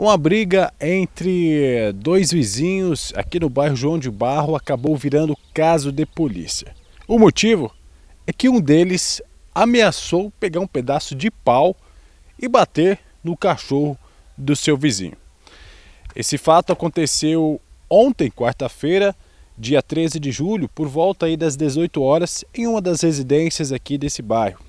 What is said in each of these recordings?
Uma briga entre dois vizinhos aqui no bairro João de Barro acabou virando caso de polícia. O motivo é que um deles ameaçou pegar um pedaço de pau e bater no cachorro do seu vizinho. Esse fato aconteceu ontem, quarta-feira, dia 13 de julho, por volta aí das 18 horas, em uma das residências aqui desse bairro.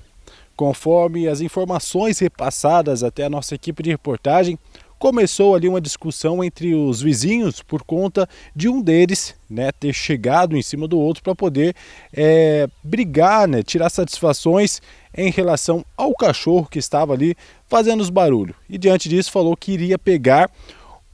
Conforme as informações repassadas até a nossa equipe de reportagem, começou ali uma discussão entre os vizinhos por conta de um deles né, ter chegado em cima do outro para poder é, brigar, né, tirar satisfações em relação ao cachorro que estava ali fazendo os barulhos. E diante disso falou que iria pegar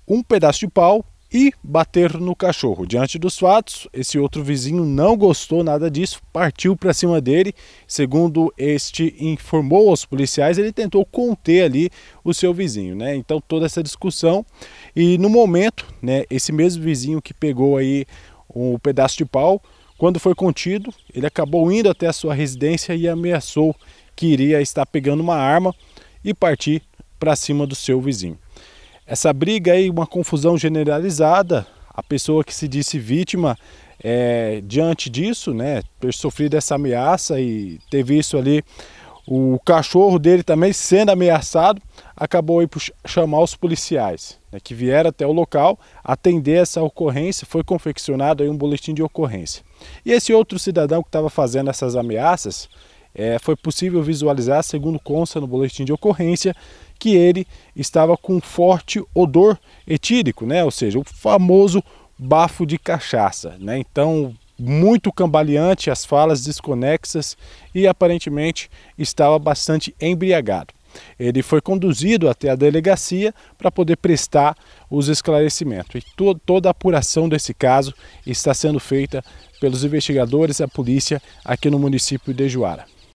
um pedaço de pau e bater no cachorro. Diante dos fatos, esse outro vizinho não gostou nada disso, partiu para cima dele. Segundo este informou aos policiais, ele tentou conter ali o seu vizinho, né? Então toda essa discussão e no momento, né, esse mesmo vizinho que pegou aí um pedaço de pau, quando foi contido, ele acabou indo até a sua residência e ameaçou que iria estar pegando uma arma e partir para cima do seu vizinho. Essa briga aí, uma confusão generalizada, a pessoa que se disse vítima é, diante disso, né, ter sofrido essa ameaça e ter visto ali o cachorro dele também sendo ameaçado, acabou aí por chamar os policiais, né, que vieram até o local atender essa ocorrência, foi confeccionado aí um boletim de ocorrência. E esse outro cidadão que estava fazendo essas ameaças, é, foi possível visualizar, segundo consta no boletim de ocorrência, que ele estava com forte odor etílico, né? ou seja, o famoso bafo de cachaça. Né? Então, muito cambaleante, as falas desconexas e aparentemente estava bastante embriagado. Ele foi conduzido até a delegacia para poder prestar os esclarecimentos. E to toda a apuração desse caso está sendo feita pelos investigadores e a polícia aqui no município de Juara.